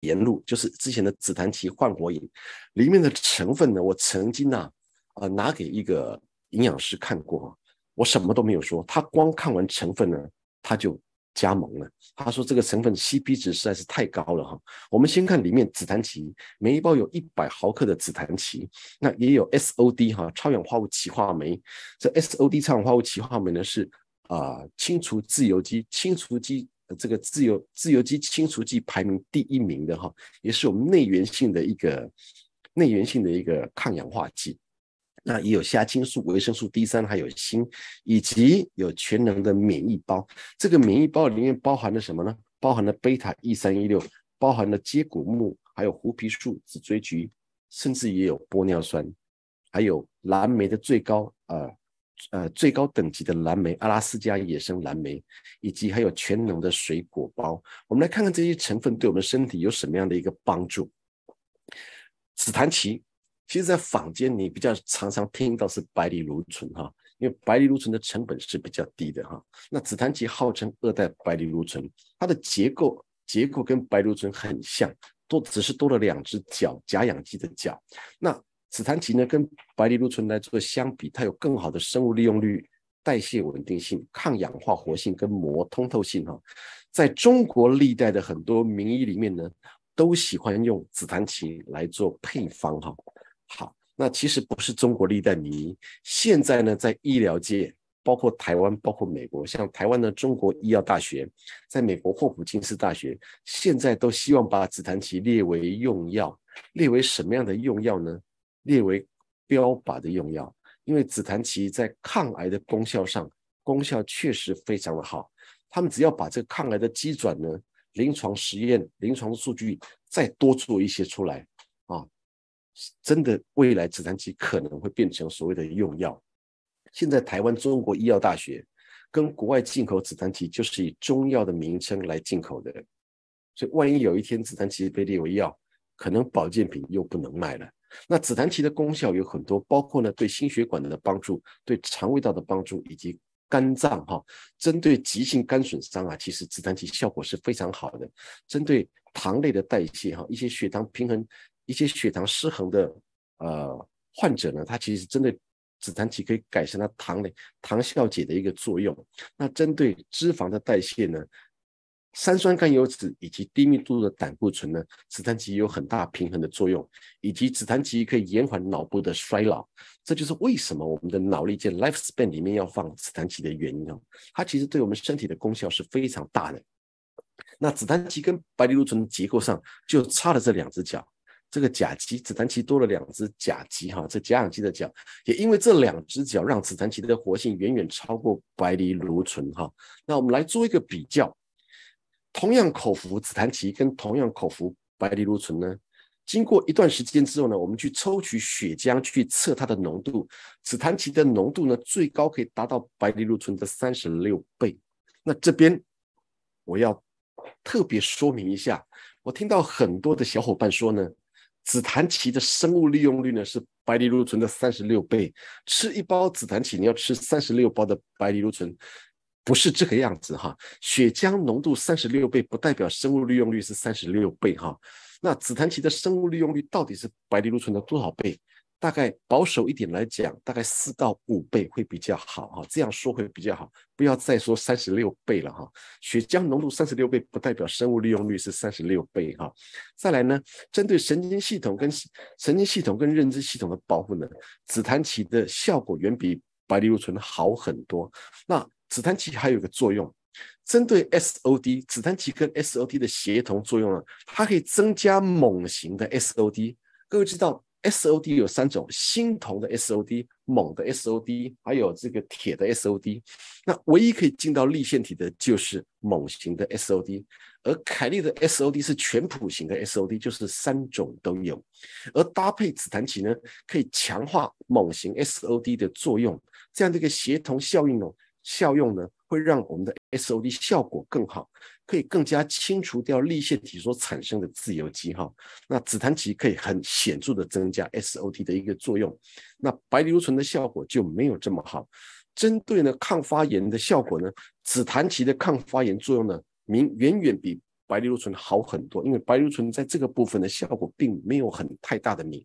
沿路就是之前的紫檀芪焕活饮里面的成分呢，我曾经呢，呃拿给一个营养师看过，我什么都没有说，他光看完成分呢，他就加盟了。他说这个成分 Cp 值实在是太高了哈。我们先看里面紫檀芪，每一包有一百毫克的紫檀芪，那也有 SOD 哈，超氧化物歧化酶。这 SOD 超氧化物歧化酶呢是啊，清除自由基，清除基。这个自由自由基清除剂排名第一名的哈，也是我们内源性的一个内源性的一个抗氧化剂。那也有虾青素、维生素 D 三，还有锌，以及有全能的免疫包。这个免疫包里面包含了什么呢？包含了贝塔 E 三 E 六，包含了接骨木，还有胡皮树、紫锥菊，甚至也有玻尿酸，还有蓝莓的最高啊。呃，最高等级的蓝莓，阿拉斯加野生蓝莓，以及还有全能的水果包，我们来看看这些成分对我们身体有什么样的一个帮助。紫檀芪，其实在坊间你比较常常听到是白藜芦醇哈，因为白藜芦醇的成本是比较低的哈。那紫檀芪号称二代白藜芦醇，它的结构结构跟白藜芦醇很像，多只是多了两只脚甲氧基的脚。那紫檀芪呢，跟白藜芦醇来做相比，它有更好的生物利用率、代谢稳定性、抗氧化活性跟膜通透性哈。在中国历代的很多名医里面呢，都喜欢用紫檀芪来做配方哈。好，那其实不是中国历代名医，现在呢，在医疗界，包括台湾，包括美国，像台湾的中国医药大学，在美国霍普金斯大学，现在都希望把紫檀芪列为用药，列为什么样的用药呢？列为标靶的用药，因为紫檀芪在抗癌的功效上，功效确实非常的好。他们只要把这个抗癌的基转呢，临床实验、临床数据再多做一些出来，啊，真的未来紫檀奇可能会变成所谓的用药。现在台湾中国医药大学跟国外进口紫檀奇，就是以中药的名称来进口的，所以万一有一天紫檀奇被列为药。可能保健品又不能卖了。那紫檀芪的功效有很多，包括呢对心血管的帮助，对肠胃道的帮助，以及肝脏哈。针对急性肝损伤啊，其实紫檀芪效果是非常好的。针对糖类的代谢哈，一些血糖平衡、一些血糖失衡的呃患者呢，他其实针对紫檀芪可以改善它糖类糖酵解的一个作用。那针对脂肪的代谢呢？三酸甘油酯以及低密度的胆固醇呢，紫檀芪有很大平衡的作用，以及紫檀芪可以延缓脑部的衰老。这就是为什么我们的脑力健 Lifespan 里面要放紫檀芪的原因哦。它其实对我们身体的功效是非常大的。那紫檀芪跟白藜芦醇的结构上就差了这两只脚，这个甲基，紫檀芪多了两只甲基哈，这甲氧基的脚，也因为这两只脚让紫檀芪的活性远远超过白藜芦醇哈。那我们来做一个比较。同样口服紫檀芪，跟同样口服白藜芦醇呢，经过一段时间之后呢，我们去抽取血浆去测它的浓度，紫檀芪的浓度呢最高可以达到白藜芦醇的三十六倍。那这边我要特别说明一下，我听到很多的小伙伴说呢，紫檀芪的生物利用率呢是白藜芦醇的三十六倍，吃一包紫檀芪你要吃三十六包的白藜芦醇。不是这个样子哈，血浆浓度三十六倍不代表生物利用率是三十六倍哈。那紫檀芪的生物利用率到底是白藜芦醇的多少倍？大概保守一点来讲，大概四到五倍会比较好哈。这样说会比较好，不要再说三十六倍了哈。血浆浓度三十六倍不代表生物利用率是三十六倍哈。再来呢，针对神经系统跟神经系统跟认知系统的保护呢，紫檀芪的效果远比白藜芦醇好很多。那紫檀芪还有一个作用，针对 SOD，紫檀棋跟 SOD 的协同作用呢，它可以增加锰型的 SOD。各位知道 SOD 有三种：锌铜的 SOD、锰的 SOD，还有这个铁的 SOD。那唯一可以进到立线体的就是锰型的 SOD，而凯利的 SOD 是全谱型的 SOD，就是三种都有。而搭配紫檀芪呢，可以强化锰型 SOD 的作用，这样的一个协同效应哦。效用呢，会让我们的 SOD 效果更好，可以更加清除掉粒线体所产生的自由基哈。那紫檀芪可以很显著的增加 SOD 的一个作用，那白藜芦醇的效果就没有这么好。针对呢抗发炎的效果呢，紫檀芪的抗发炎作用呢明远远比白藜芦醇好很多，因为白藜芦醇在这个部分的效果并没有很太大的明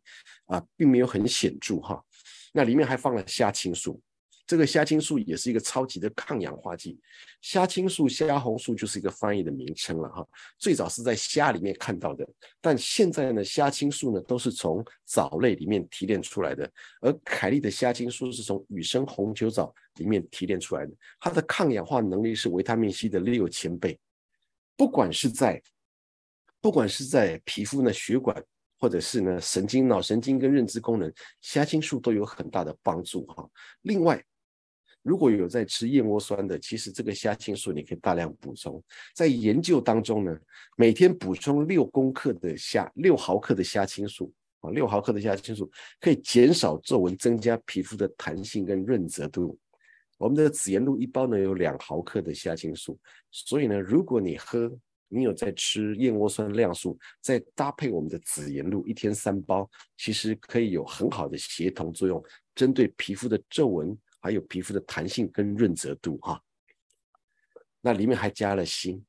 啊，并没有很显著哈。那里面还放了虾青素。这个虾青素也是一个超级的抗氧化剂，虾青素、虾红素就是一个翻译的名称了哈。最早是在虾里面看到的，但现在呢，虾青素呢都是从藻类里面提炼出来的。而凯利的虾青素是从雨生红球藻里面提炼出来的，它的抗氧化能力是维他命 C 的六千倍。不管是在，不管是在皮肤呢、血管，或者是呢神经、脑神经跟认知功能，虾青素都有很大的帮助哈。另外，如果有在吃燕窝酸的，其实这个虾青素你可以大量补充。在研究当中呢，每天补充六公克的虾，六毫克的虾青素啊，六毫克的虾青素可以减少皱纹，增加皮肤的弹性跟润泽度。我们的紫盐露一包呢有两毫克的虾青素，所以呢，如果你喝，你有在吃燕窝酸量素，再搭配我们的紫盐露，一天三包，其实可以有很好的协同作用，针对皮肤的皱纹。还有皮肤的弹性跟润泽度哈，那里面还加了锌，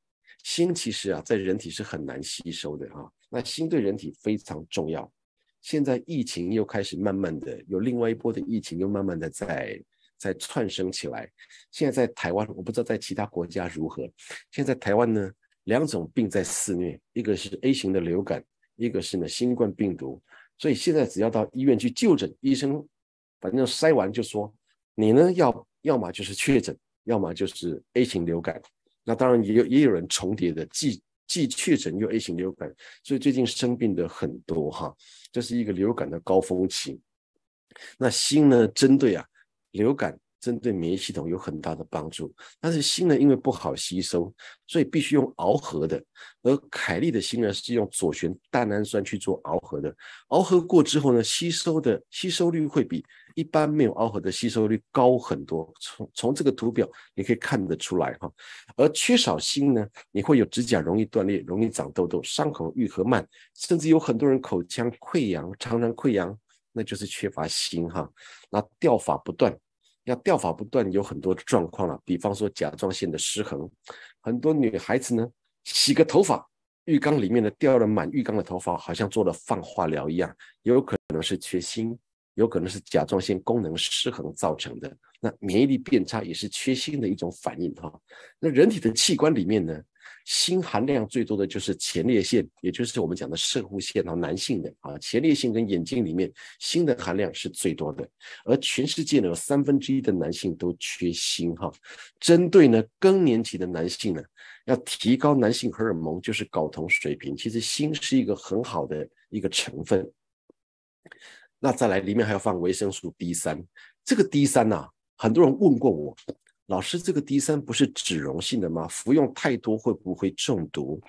锌其实啊在人体是很难吸收的啊，那锌对人体非常重要。现在疫情又开始慢慢的有另外一波的疫情，又慢慢的在在窜升起来。现在在台湾，我不知道在其他国家如何。现在台湾呢两种病在肆虐，一个是 A 型的流感，一个是呢新冠病毒，所以现在只要到医院去就诊，医生反正筛完就说。你呢？要要么就是确诊，要么就是 A 型流感。那当然也有也有人重叠的，既既确诊又 A 型流感，所以最近生病的很多哈，这是一个流感的高峰期。那新呢，针对啊流感。针对免疫系统有很大的帮助，但是锌呢，因为不好吸收，所以必须用螯合的。而凯利的锌呢，是用左旋蛋氨酸去做螯合的。螯合过之后呢，吸收的吸收率会比一般没有螯合的吸收率高很多。从从这个图表你可以看得出来哈。而缺少锌呢，你会有指甲容易断裂、容易长痘痘、伤口愈合慢，甚至有很多人口腔溃疡、常常溃疡，那就是缺乏锌哈。那掉发不断。要掉发不断，有很多的状况了。比方说甲状腺的失衡，很多女孩子呢洗个头发，浴缸里面的掉了满浴缸的头发，好像做了放化疗一样。有可能是缺锌，有可能是甲状腺功能失衡造成的。那免疫力变差也是缺锌的一种反应哈。那人体的器官里面呢？锌含量最多的就是前列腺，也就是我们讲的射护腺，啊，男性的啊，前列腺跟眼睛里面锌的含量是最多的。而全世界呢，有三分之一的男性都缺锌，哈。针对呢更年期的男性呢，要提高男性荷尔蒙，就是睾酮水平。其实锌是一个很好的一个成分。那再来，里面还要放维生素 D 三，这个 D 三呐，很多人问过我。老师，这个 D 三不是脂溶性的吗？服用太多会不会中毒？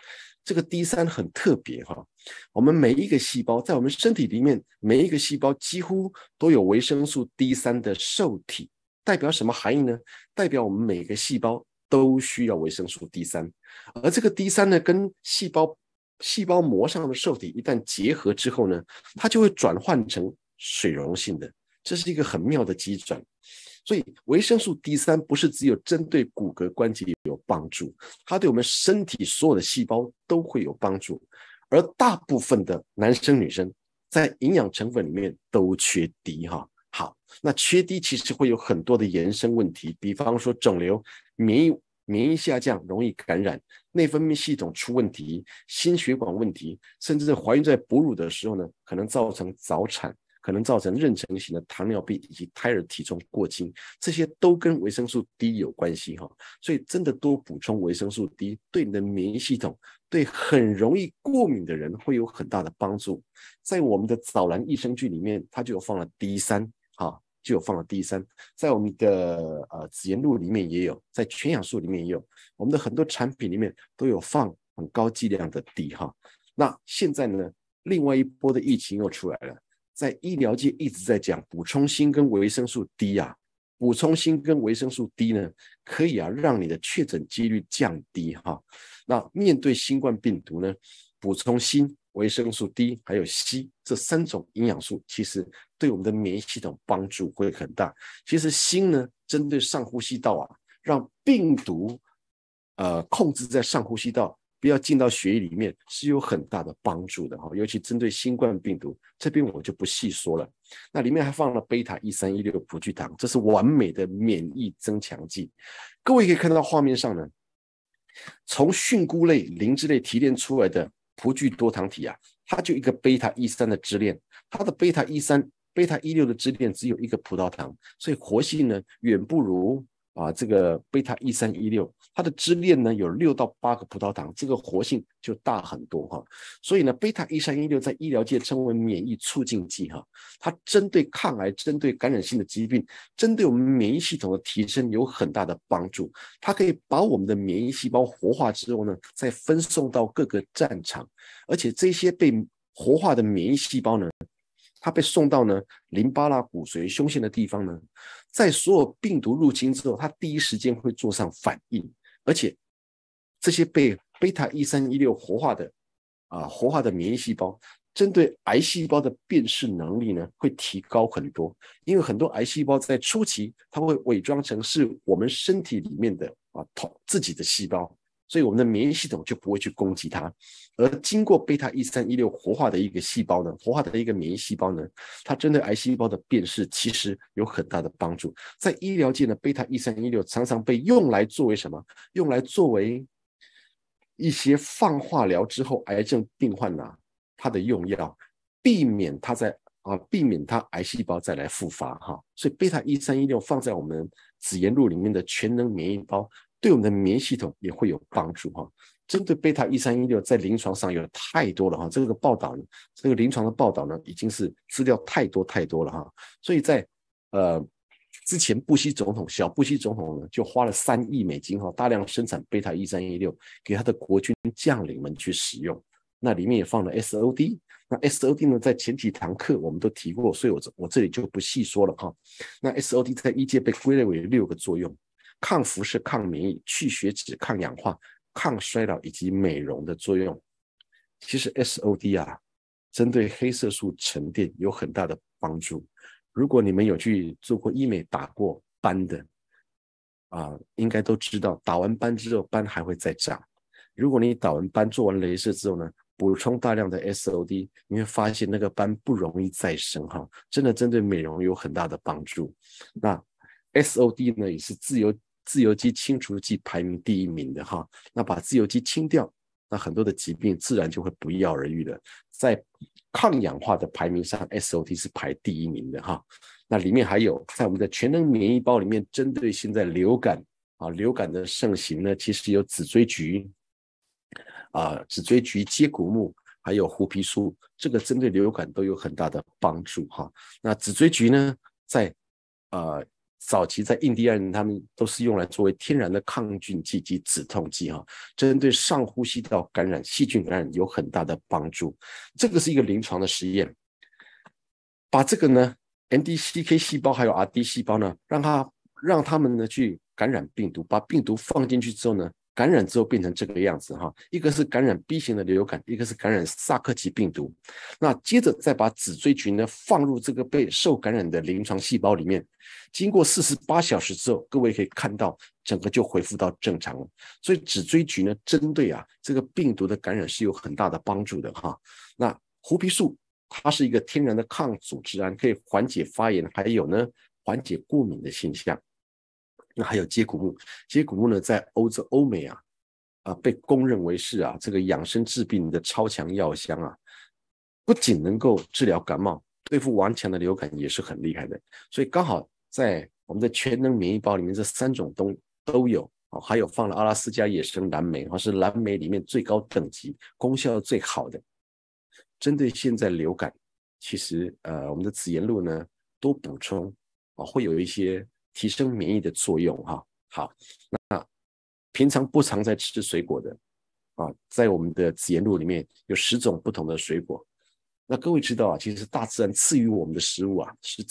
这个 D 三很特别哈，我们每一个细胞在我们身体里面，每一个细胞几乎都有维生素 D 三的受体，代表什么含义呢？代表我们每个细胞都需要维生素 D 三，而这个 D 三呢，跟细胞细胞膜上的受体一旦结合之后呢，它就会转换成水溶性的，这是一个很妙的机转。所以维生素 D 三不是只有针对骨骼关节有帮助，它对我们身体所有的细胞都会有帮助。而大部分的男生女生在营养成分里面都缺 D 哈。好，那缺 D 其实会有很多的延伸问题，比方说肿瘤、免疫、免疫下降、容易感染、内分泌系统出问题、心血管问题，甚至怀孕在哺乳的时候呢，可能造成早产。可能造成妊娠型的糖尿病以及胎儿体重过轻，这些都跟维生素 D 有关系哈。所以真的多补充维生素 D，对你的免疫系统，对很容易过敏的人会有很大的帮助。在我们的藻蓝益生菌里面，它就有放了 D 三哈，就有放了 D 三。在我们的呃紫炎露里面也有，在全氧素里面也有，我们的很多产品里面都有放很高剂量的 D 哈。那现在呢，另外一波的疫情又出来了。在医疗界一直在讲补充锌跟维生素 D 啊，补充锌跟维生素 D 呢，可以啊让你的确诊几率降低哈。那面对新冠病毒呢，补充锌、维生素 D 还有硒这三种营养素，其实对我们的免疫系统帮助会很大。其实锌呢，针对上呼吸道啊，让病毒呃控制在上呼吸道。不要进到血液里面是有很大的帮助的哈，尤其针对新冠病毒这边我就不细说了。那里面还放了贝塔一三一六葡聚糖，这是完美的免疫增强剂。各位可以看到画面上呢，从蕈菇类、灵芝类提炼出来的葡聚多糖体啊，它就一个贝塔一三的支链，它的贝塔一三、贝塔一六的支链只有一个葡萄糖，所以活性呢远不如。啊，这个贝塔一三一六，它的支链呢有六到八个葡萄糖，这个活性就大很多哈。所以呢，贝塔一三一六在医疗界称为免疫促进剂哈。它针对抗癌、针对感染性的疾病、针对我们免疫系统的提升有很大的帮助。它可以把我们的免疫细胞活化之后呢，再分送到各个战场。而且这些被活化的免疫细胞呢，它被送到呢淋巴啦、骨髓、胸腺的地方呢。在所有病毒入侵之后，它第一时间会做上反应，而且这些被贝塔一三一六活化的啊活化的免疫细胞，针对癌细胞的辨识能力呢会提高很多，因为很多癌细胞在初期，它会伪装成是我们身体里面的啊同自己的细胞。所以我们的免疫系统就不会去攻击它，而经过贝塔一三一六活化的一个细胞呢，活化的一个免疫细胞呢，它针对癌细胞的辨识其实有很大的帮助。在医疗界呢，贝塔一三一六常常被用来作为什么？用来作为一些放化疗之后癌症病患呐，它的用药，避免它在啊，避免它癌细胞再来复发哈。所以贝塔一三一六放在我们紫炎录里面的全能免疫包。对我们的免疫系统也会有帮助哈。针对贝塔一三一六在临床上有太多了哈，这个报道呢，这个临床的报道呢，已经是资料太多太多了哈。所以在呃之前，布希总统，小布希总统呢，就花了三亿美金哈，大量生产贝塔一三一六给他的国军将领们去使用。那里面也放了 SOD，那 SOD 呢，在前几堂课我们都提过，所以我我这里就不细说了哈。那 SOD 在医界被归类为六个作用。抗辐射、抗免疫、去血脂、抗氧化、抗衰老以及美容的作用，其实 SOD 啊，针对黑色素沉淀有很大的帮助。如果你们有去做过医美打过斑的啊，应该都知道，打完斑之后斑还会再长。如果你打完斑做完镭射之后呢，补充大量的 SOD，你会发现那个斑不容易再生哈，真的针对美容有很大的帮助。那 SOD 呢，也是自由。自由基清除剂排名第一名的哈，那把自由基清掉，那很多的疾病自然就会不药而愈的。在抗氧化的排名上，S O T 是排第一名的哈。那里面还有在我们的全能免疫包里面，针对现在流感啊，流感的盛行呢，其实有紫锥菊啊、紫锥菊、接骨木，还有虎皮素，这个针对流感都有很大的帮助哈。那紫锥菊呢，在呃。早期在印第安，人，他们都是用来作为天然的抗菌剂及止痛剂，哈，针对上呼吸道感染、细菌感染有很大的帮助。这个是一个临床的实验，把这个呢，NDCK 细胞还有 RD 细胞呢，让它让它们呢去感染病毒，把病毒放进去之后呢。感染之后变成这个样子哈，一个是感染 B 型的流感，一个是感染萨克奇病毒。那接着再把纸椎菊呢放入这个被受感染的临床细胞里面，经过四十八小时之后，各位可以看到整个就恢复到正常了。所以纸椎菊呢，针对啊这个病毒的感染是有很大的帮助的哈。那胡皮素它是一个天然的抗组织胺，可以缓解发炎，还有呢缓解过敏的现象。那还有接骨木，接骨木呢，在欧洲、欧美啊，啊，被公认为是啊，这个养生治病的超强药箱啊，不仅能够治疗感冒，对付顽强的流感也是很厉害的。所以刚好在我们的全能免疫包里面，这三种东都有哦，还有放了阿拉斯加野生蓝莓，哈，是蓝莓里面最高等级、功效最好的，针对现在流感，其实呃，我们的紫盐露呢多补充啊，会有一些。提升免疫的作用，哈，好，那平常不常在吃水果的啊，在我们的紫燕路里面有十种不同的水果，那各位知道啊，其实大自然赐予我们的食物啊是。